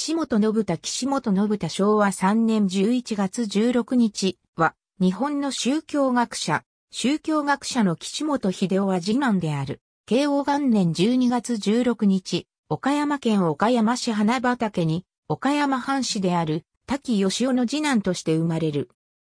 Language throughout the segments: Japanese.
岸本信太岸本信太昭和3年11月16日は、日本の宗教学者、宗教学者の岸本秀夫は次男である。慶応元年12月16日、岡山県岡山市花畑に、岡山藩士である滝義雄の次男として生まれる。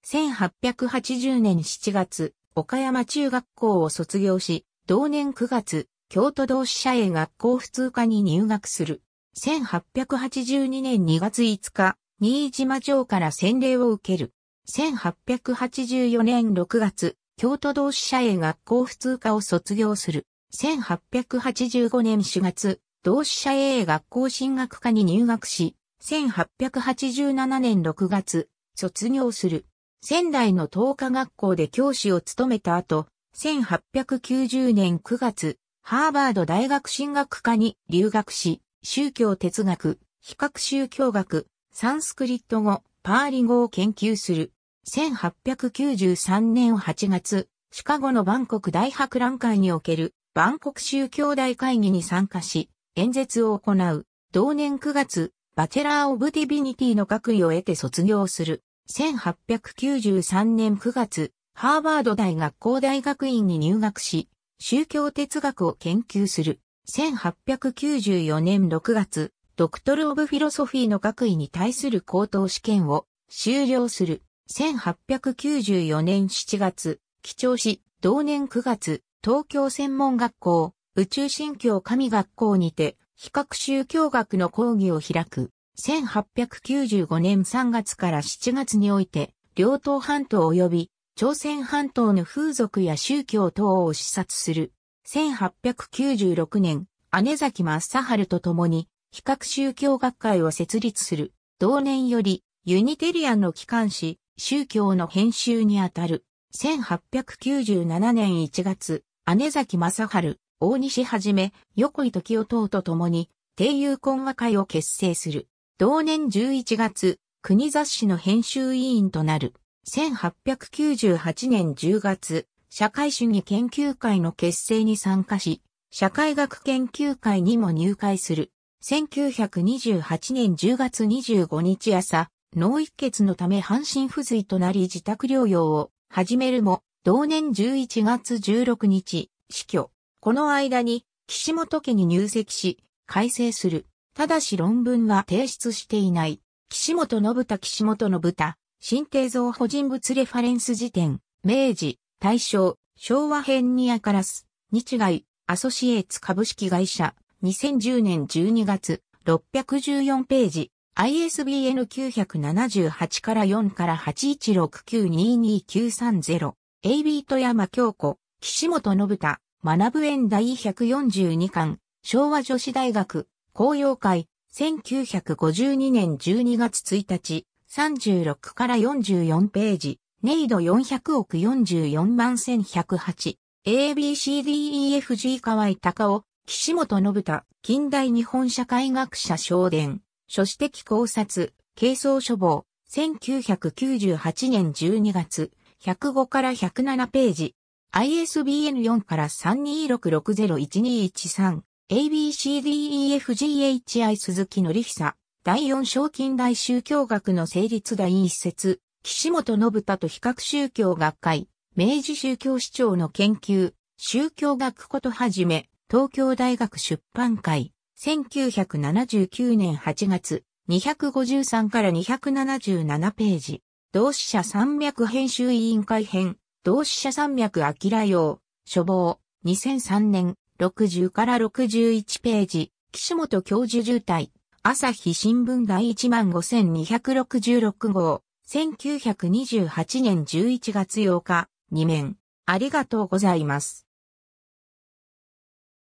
1880年7月、岡山中学校を卒業し、同年9月、京都同志社へ学校普通科に入学する。1882年2月5日、新島城から洗礼を受ける。1884年6月、京都同志社へ学校普通科を卒業する。1885年4月、同志社へ学校進学科に入学し、1887年6月、卒業する。仙台の東華学校で教師を務めた後、1890年9月、ハーバード大学進学科に留学し、宗教哲学、比較宗教学、サンスクリット語、パーリ語を研究する。1893年8月、シカゴのバンコク大博覧会におけるバンコク宗教大会議に参加し、演説を行う。同年9月、バチェラー・オブ・ディビニティの学位を得て卒業する。1893年9月、ハーバード大学校大学院に入学し、宗教哲学を研究する。1894年6月、ドクトル・オブ・フィロソフィーの学位に対する高等試験を終了する。1894年7月、基調し、同年9月、東京専門学校、宇宙神教神学校にて、比較宗教学の講義を開く。1895年3月から7月において、両党半島及び、朝鮮半島の風俗や宗教等を視察する。1896年、姉崎正春と共に、比較宗教学会を設立する。同年より、ユニテリアンの機関誌、宗教の編集にあたる。1897年1月、姉崎正春、大西はじめ、横井時夫等と共に、定友懇和会を結成する。同年11月、国雑誌の編集委員となる。1898年10月、社会主義研究会の結成に参加し、社会学研究会にも入会する。1928年10月25日朝、脳一血のため半身不随となり自宅療養を始めるも、同年11月16日、死去。この間に、岸本家に入籍し、改正する。ただし論文は提出していない。岸本信太岸本信太、新定造保人物レファレンス辞典、明治、大正、昭和編にあからす、日外、アソシエーツ株式会社、2010年12月、614ページ、ISBN 978から4から816922930、AB 富山京子、岸本信太、学園第142巻、昭和女子大学、公用会、1952年12月1日、36から44ページ、ネイド400億44万1108、ABCDEFG 河合隆夫、岸本信太、近代日本社会学者少伝、書史的考察、軽装書房、1998年12月、105から107ページ、ISBN4 から3266012113、ABCDEFGHI 鈴木のりひさ、第4章近代宗教学の成立第一節、岸本信太と比較宗教学会、明治宗教市長の研究、宗教学ことはじめ、東京大学出版会、1979年8月、253から277ページ、同志社山脈編集委員会編、同志社山脈明用、書房、2003年、60から61ページ、岸本教授渋滞、朝日新聞第15266号、1928年11月8日、2面、ありがとうございます。